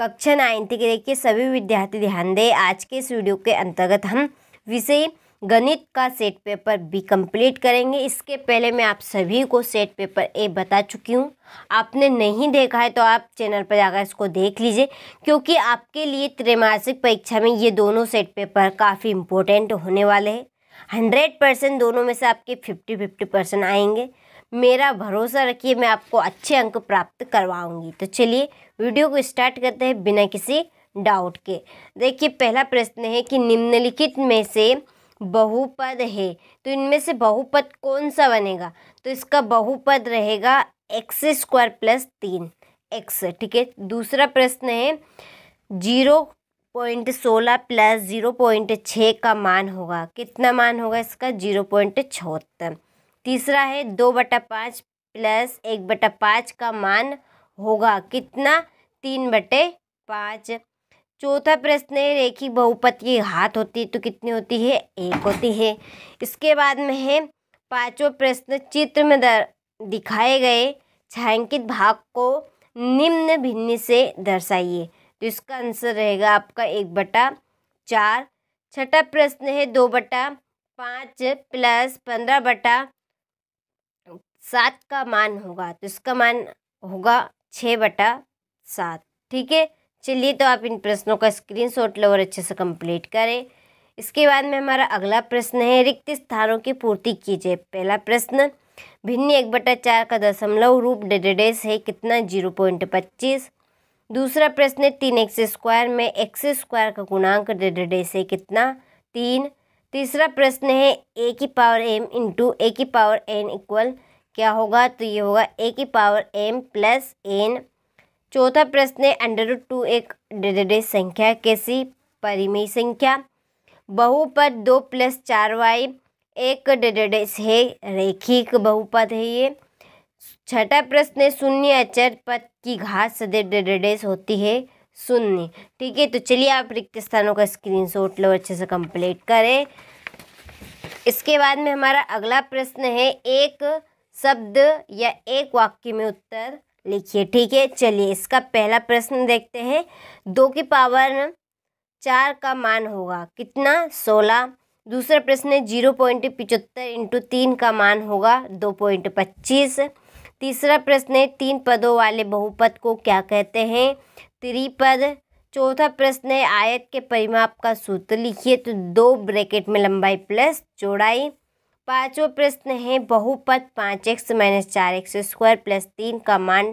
कक्षा नाइन्थ के देखिए सभी विद्यार्थी ध्यान दें आज के इस वीडियो के अंतर्गत हम विषय गणित का सेट पेपर बी कंप्लीट करेंगे इसके पहले मैं आप सभी को सेट पेपर ए बता चुकी हूँ आपने नहीं देखा है तो आप चैनल पर जाकर इसको देख लीजिए क्योंकि आपके लिए त्रैमासिक परीक्षा में ये दोनों सेट पेपर काफ़ी इंपॉर्टेंट होने वाले हैं हंड्रेड परसेंट दोनों में से आपके फिफ्टी फिफ्टी परसेंट आएंगे मेरा भरोसा रखिए मैं आपको अच्छे अंक प्राप्त करवाऊंगी तो चलिए वीडियो को स्टार्ट करते हैं बिना किसी डाउट के देखिए पहला प्रश्न है कि निम्नलिखित में से बहुपद है तो इनमें से बहुपद कौन सा बनेगा तो इसका बहुपद रहेगा एक्स स्क्वायर प्लस तीन एक्स ठीक है दूसरा प्रश्न है जीरो पॉइंट सोलह प्लस ज़ीरो पॉइंट छः का मान होगा कितना मान होगा इसका जीरो पॉइंट छहत्तर तीसरा है दो बटा पाँच प्लस एक बटा पाँच का मान होगा कितना तीन बटे पाँच चौथा प्रश्न है रेखी बहुपत की हाथ होती है तो कितनी होती है एक होती है इसके बाद में है पाँचों प्रश्न चित्र में दर दिखाए गए छायांकित भाग को निम्न भिन्न से दर्शाइए तो इसका आंसर रहेगा आपका एक बटा चार छठा प्रश्न है दो बटा पाँच प्लस पंद्रह बटा सात का मान होगा तो इसका मान होगा छः बटा सात ठीक है चलिए तो आप इन प्रश्नों का स्क्रीनशॉट लो और अच्छे से कंप्लीट करें इसके बाद में हमारा अगला प्रश्न है रिक्त स्थानों की पूर्ति कीजिए पहला प्रश्न भिन्न एक बटा चार का दशमलव रूप डेडेडेस है कितना जीरो पॉइंट पच्चीस दूसरा प्रश्न है तीन एक्स स्क्वायर में एक्स स्क्वायर का गुणांक डेडेडेस है कितना तीन तीसरा प्रश्न है ए की पावर एम इंटू ए की पावर एन इक्वल क्या होगा तो ये होगा ए की पावर एम प्लस एन चौथा प्रश्न है अंडर रूट टू एक डिजिट संख्या कैसी परिमेय संख्या बहुपद दो प्लस चार वाई एक डिडेडेस है रेखिक बहुपद है ये छठा प्रश्न है शून्य अचर पद की घात सदैव डिडेडेस होती है शून्य ठीक है तो चलिए आप रिक्त स्थानों का स्क्रीनशॉट लो अच्छे से कंप्लीट करें इसके बाद में हमारा अगला प्रश्न है एक शब्द या एक वाक्य में उत्तर लिखिए ठीक है चलिए इसका पहला प्रश्न देखते हैं दो की पावर चार का मान होगा कितना सोलह दूसरा प्रश्न है जीरो पॉइंट पिचहत्तर इंटू तीन का मान होगा दो पॉइंट पच्चीस तीसरा प्रश्न है तीन पदों वाले बहुपद को क्या कहते हैं त्रिपद चौथा प्रश्न है आयत के परिमाप का सूत्र लिखिए तो दो ब्रैकेट में लंबाई प्लस चौड़ाई पांचवा प्रश्न है बहुपद पाँच एक्स माइनस चार एक्स स्क्वायर प्लस तीन का मान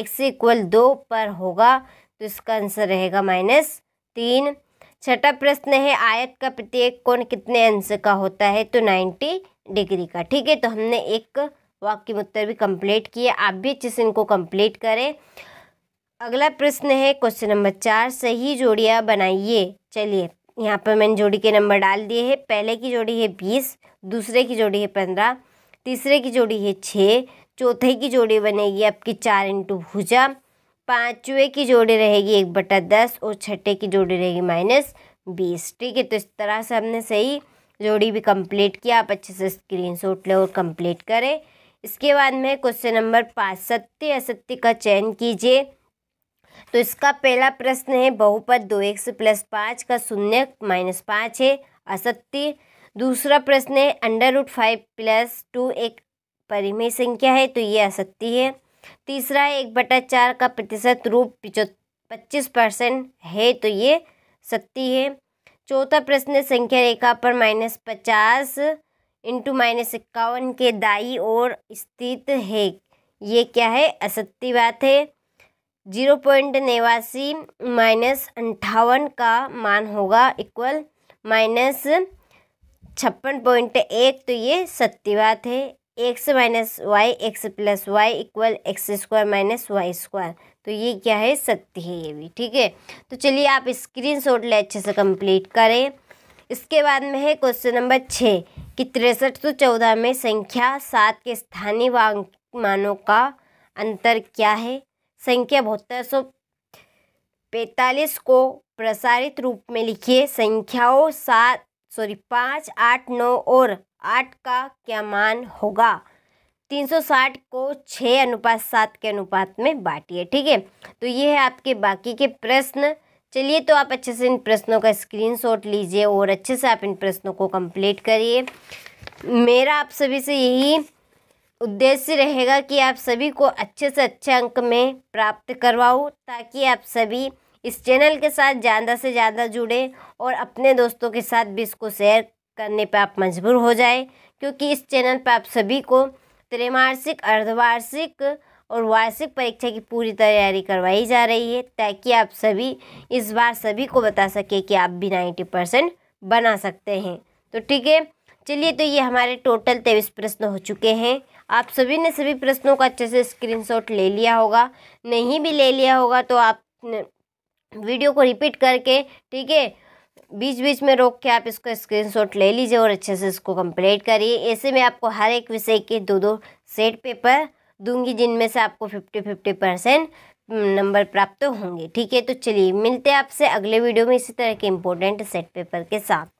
एक्स इक्वल दो पर होगा तो इसका आंसर रहेगा माइनस तीन छठा प्रश्न है आयत का प्रत्येक कोण कितने अंश का होता है तो नाइन्टी डिग्री का ठीक है तो हमने एक वाक्य उत्तर भी कंप्लीट किया आप भी अच्छे से इनको कंप्लीट करें अगला प्रश्न है क्वेश्चन नंबर चार सही जोड़ियाँ बनाइए चलिए यहाँ पर मैंने जोड़ी के नंबर डाल दिए हैं पहले की जोड़ी है बीस दूसरे की जोड़ी है पंद्रह तीसरे की जोड़ी है छः चौथे की जोड़ी बनेगी आपकी चार इंटू भुजा पाँचवें की जोड़ी रहेगी एक बटा दस और छठे की जोड़ी रहेगी माइनस बीस ठीक है तो इस तरह से हमने सही जोड़ी भी कंप्लीट किया आप अच्छे से स्क्रीन शॉट लें और कंप्लीट करें इसके बाद में क्वेश्चन नंबर पाँच सत्य असत्य का चयन कीजिए तो इसका पहला प्रश्न है बहुपद दो एक्स प्लस पाँच का शून्य माइनस पाँच है असत्य दूसरा प्रश्न है under root five plus two एक परिमेय संख्या है तो ये असत्य है तीसरा है एक बटा चार का प्रतिशत रूप पिचो पच्चीस परसेंट है तो ये सत्य है चौथा प्रश्न है संख्या रेखा पर माइनस पचास इंटू माइनस इक्यावन के दाई और स्थित है ये क्या है असत्य बात है जीरो पॉइंट नेवासी माइनस अंठावन का मान होगा इक्वल माइनस छप्पन पॉइंट एक तो ये सत्य बात है x minus y x plus y equal x square minus y square तो ये क्या है सत्य है ये भी ठीक है तो चलिए आप स्क्रीन शॉट ले अच्छे से कंप्लीट करें इसके बाद में है क्वेश्चन नंबर छः कि तिरसठ सौ चौदह में संख्या सात के स्थानीय मानों का अंतर क्या है संख्या बहत्तर सौ पैंतालीस को प्रसारित रूप में लिखिए संख्याओं सात सॉरी पाँच आठ नौ और आठ का क्या मान होगा तीन सौ साठ को छः अनुपात सात के अनुपात में बांटिए ठीक है तो ये है आपके बाकी के प्रश्न चलिए तो आप अच्छे से इन प्रश्नों का स्क्रीनशॉट लीजिए और अच्छे से आप इन प्रश्नों को कंप्लीट करिए मेरा आप सभी से यही उद्देश्य रहेगा कि आप सभी को अच्छे से अच्छे अंक में प्राप्त करवाऊँ ताकि आप सभी इस चैनल के साथ ज़्यादा से ज़्यादा जुड़े और अपने दोस्तों के साथ भी इसको शेयर करने पर आप मजबूर हो जाए क्योंकि इस चैनल पर आप सभी को त्रैमासिक अर्धवार्षिक और वार्षिक परीक्षा की पूरी तैयारी करवाई जा रही है ताकि आप सभी इस बार सभी को बता सके कि आप भी नाइन्टी परसेंट बना सकते हैं तो ठीक है चलिए तो ये हमारे टोटल तेईस प्रश्न हो चुके हैं आप सभी ने सभी प्रश्नों का अच्छे से स्क्रीनशॉट ले लिया होगा नहीं भी ले लिया होगा तो आप वीडियो को रिपीट करके ठीक है बीच बीच में रोक के आप इसको स्क्रीनशॉट ले लीजिए और अच्छे से इसको कंप्लीट करिए ऐसे में आपको हर एक विषय के दो दो सेट पेपर दूंगी जिनमें से आपको फिफ्टी फिफ्टी परसेंट नंबर प्राप्त होंगे ठीक है तो चलिए मिलते हैं आपसे अगले वीडियो में इसी तरह के इम्पोर्टेंट सेट पेपर के साथ